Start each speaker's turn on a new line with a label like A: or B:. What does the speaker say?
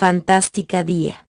A: Fantástica día.